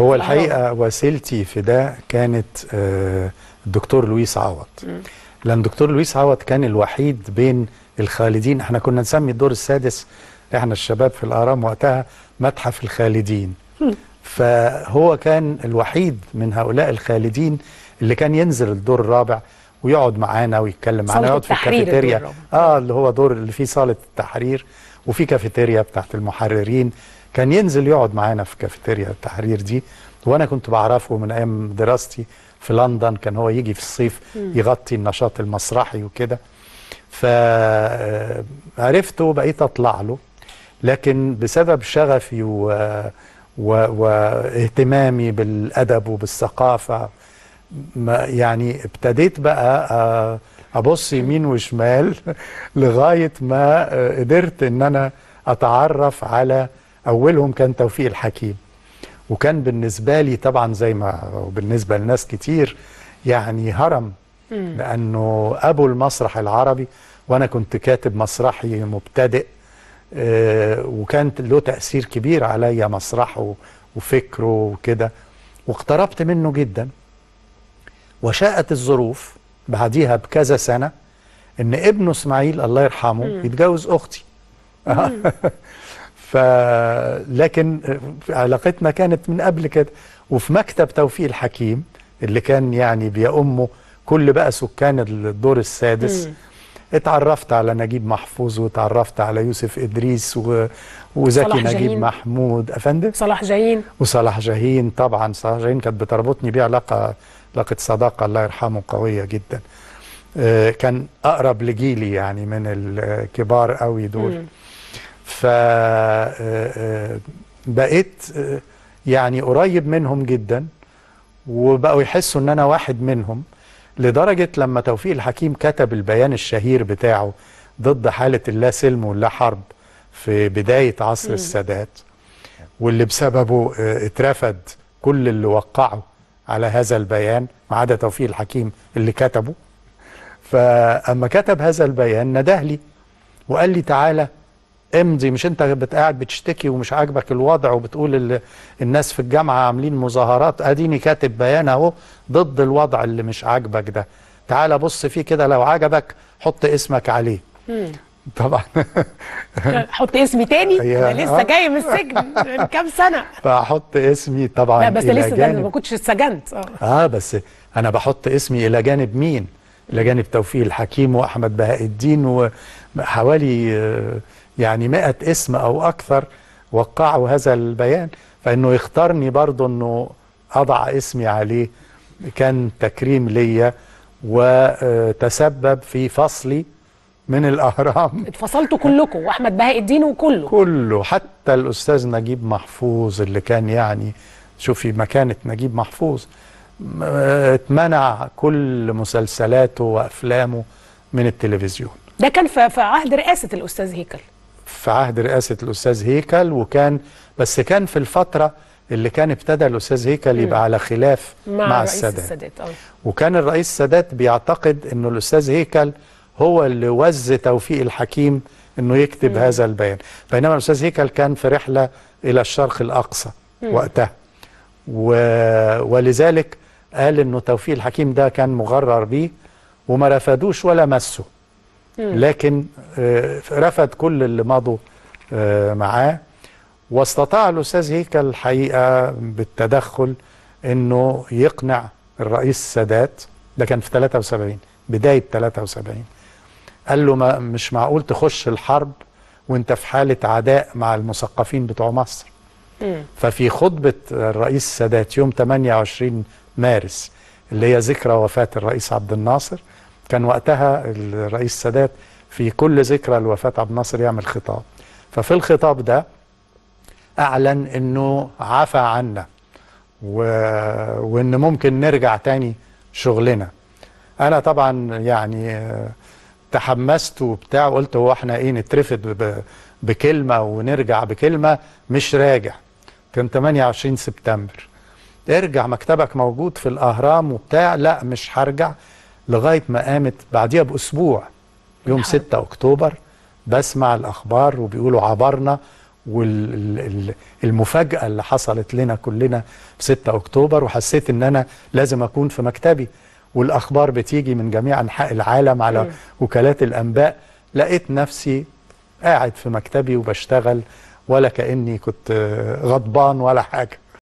هو الحقيقه وسيلتي في ده كانت آه، الدكتور لويس عوض لان دكتور لويس عوض كان الوحيد بين الخالدين احنا كنا نسمي الدور السادس احنا الشباب في الاهرام وقتها متحف الخالدين فهو كان الوحيد من هؤلاء الخالدين اللي كان ينزل الدور الرابع ويقعد معانا ويتكلم معانا يقعد في الكافيتيريا اه اللي هو دور اللي فيه صاله التحرير وفي كافيتيريا بتاعت المحررين كان ينزل يقعد معانا في كافيتيريا التحرير دي وانا كنت بعرفه من ايام دراستي في لندن كان هو يجي في الصيف يغطي النشاط المسرحي وكده فعرفته آه، وبقيت اطلع له لكن بسبب شغفي و... و... واهتمامي بالادب وبالثقافه يعني ابتديت بقى آه، ابص يمين وشمال لغايه ما آه، قدرت ان انا اتعرف على أولهم كان توفيق الحكيم وكان بالنسبة لي طبعا زي ما وبالنسبة لناس كتير يعني هرم مم. لأنه أبو المسرح العربي وأنا كنت كاتب مسرحي مبتدئ آه، وكانت وكان له تأثير كبير عليا مسرحه وفكره وكده واقتربت منه جدا وشاءت الظروف بعديها بكذا سنة ان ابنه اسماعيل الله يرحمه يتجوز اختي فلكن علاقتنا كانت من قبل كده وفي مكتب توفيق الحكيم اللي كان يعني بيأمه كل بقى سكان الدور السادس مم. اتعرفت على نجيب محفوظ واتعرفت على يوسف إدريس و... وزكي نجيب جهين. محمود أفندم صلاح جاهين وصلاح جاهين طبعا صلاح جاهين كانت بتربطني بيه علاقة علاقة صداقة الله يرحمه قوية جدا آه، كان أقرب لجيلي يعني من الكبار قوي دول مم. فبقيت يعني قريب منهم جدا وبقوا يحسوا ان انا واحد منهم لدرجة لما توفيق الحكيم كتب البيان الشهير بتاعه ضد حالة اللا سلم واللا حرب في بداية عصر السادات واللي بسببه آه، اترفض كل اللي وقعوا على هذا البيان ما عدا توفيق الحكيم اللي كتبه فأما كتب هذا البيان نده لي وقال لي تعالى امضي مش انت بتقعد بتشتكي ومش عاجبك الوضع وبتقول الناس في الجامعه عاملين مظاهرات اديني كاتب بيان اهو ضد الوضع اللي مش عاجبك ده تعال بص فيه كده لو عجبك حط اسمك عليه طبعا حط اسمي تاني انا لسه آه. جاي من السجن من كام سنه فاحط اسمي طبعا لا بس لسه ده ما كنتش اتسجنت اه اه بس انا بحط اسمي الى جانب مين؟ الى جانب توفيق الحكيم واحمد بهاء الدين وحوالي آه يعني مئة اسم أو أكثر وقعوا هذا البيان فإنه يختارني برضه أنه أضع اسمي عليه كان تكريم ليا وتسبب في فصلي من الأهرام اتفصلتوا كلكم وأحمد بهاء الدين وكله كله حتى الأستاذ نجيب محفوظ اللي كان يعني شوفي مكانة نجيب محفوظ اتمنع كل مسلسلاته وأفلامه من التلفزيون ده كان في عهد رئاسة الأستاذ هيكل في عهد رئاسة الأستاذ هيكل وكان بس كان في الفترة اللي كان ابتدى الأستاذ هيكل يبقى على خلاف مع, مع الرئيس السادات, السادات. اه. وكان الرئيس السادات بيعتقد أنه الأستاذ هيكل هو اللي وز توفيق الحكيم أنه يكتب مم. هذا البيان بينما الأستاذ هيكل كان في رحلة إلى الشرق الأقصى مم. وقتها و... ولذلك قال أنه توفيق الحكيم ده كان مغرر بيه وما رفدوش ولا مسه لكن آه، رفض كل اللي مضوا آه، معاه واستطاع الأستاذ هيكل الحقيقة بالتدخل أنه يقنع الرئيس السادات ده كان في 73 بداية 73 قال له ما مش معقول تخش الحرب وانت في حالة عداء مع المثقفين بتوع مصر ففي خطبة الرئيس السادات يوم 28 مارس اللي هي ذكرى وفاة الرئيس عبد الناصر كان وقتها الرئيس السادات في كل ذكرى لوفاة عبد الناصر يعمل خطاب ففي الخطاب ده أعلن أنه عفى عنا و... وأن ممكن نرجع تاني شغلنا أنا طبعا يعني تحمست وبتاع قلت هو احنا ايه نترفد ب... بكلمة ونرجع بكلمة مش راجع كان 28 سبتمبر ارجع مكتبك موجود في الأهرام وبتاع لا مش هرجع لغايه ما قامت بعديها باسبوع يوم 6 نعم. اكتوبر بسمع الاخبار وبيقولوا عبرنا والمفاجاه اللي حصلت لنا كلنا في 6 اكتوبر وحسيت ان انا لازم اكون في مكتبي والاخبار بتيجي من جميع انحاء العالم على وكالات الانباء لقيت نفسي قاعد في مكتبي وبشتغل ولا كاني كنت غضبان ولا حاجه